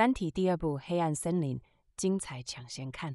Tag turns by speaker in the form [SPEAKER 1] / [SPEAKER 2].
[SPEAKER 1] 《三体》第二部《黑暗森林》，精彩抢先看。